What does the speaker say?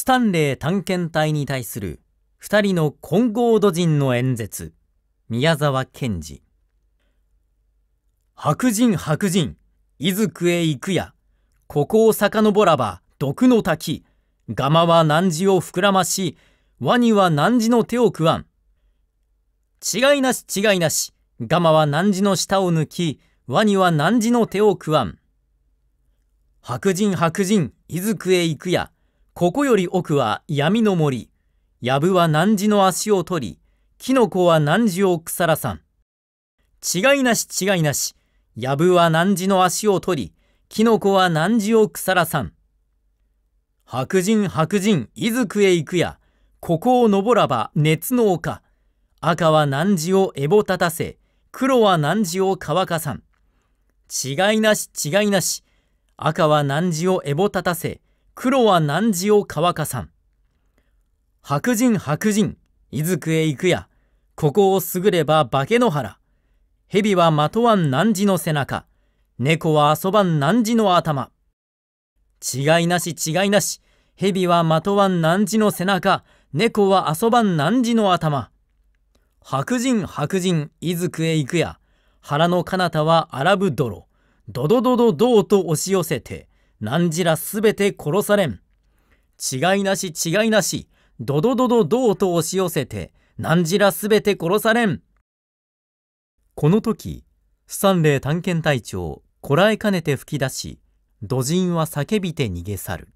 スタンレー探検隊に対する2人のコン土ード人の演説宮沢賢治白人白人伊豆へ行くやここを遡らば毒の滝ガマは何時を膨らましワニは何時の手を食わん違いなし違いなしガマは何時の舌を抜きワニは何時の手を食わん白人白人伊豆へ行くやここより奥は闇の森。藪は汝の足を取り、キノコは何時を腐らさん。違いなし違いなし。藪は汝の足を取り、キノコは汝を腐らさん。白人白人、いずくへ行くや。ここを登らば熱の丘。赤は何時をエボ立たせ、黒は何時を乾かさん。違いなし違いなし。赤は何時をエボ立たせ、黒は何時を乾かさん。白人白人、いずくへ行くや。ここをすぐれば化けの原。蛇はまとわん何時の背中。猫は遊ばん何時の頭。違いなし違いなし。蛇はまとわん何時の背中。猫は遊ばん何時の頭。白人白人、いずくへ行くや。腹の彼方は荒ぶブ泥。ドドドドドーと押し寄せて。何じらすべて殺されん。違いなし違いなし、ドドドドドーと押し寄せて、何じらすべて殺されん。この時、スタンレー探検隊長、こらえかねて吹き出し、土人は叫びて逃げ去る。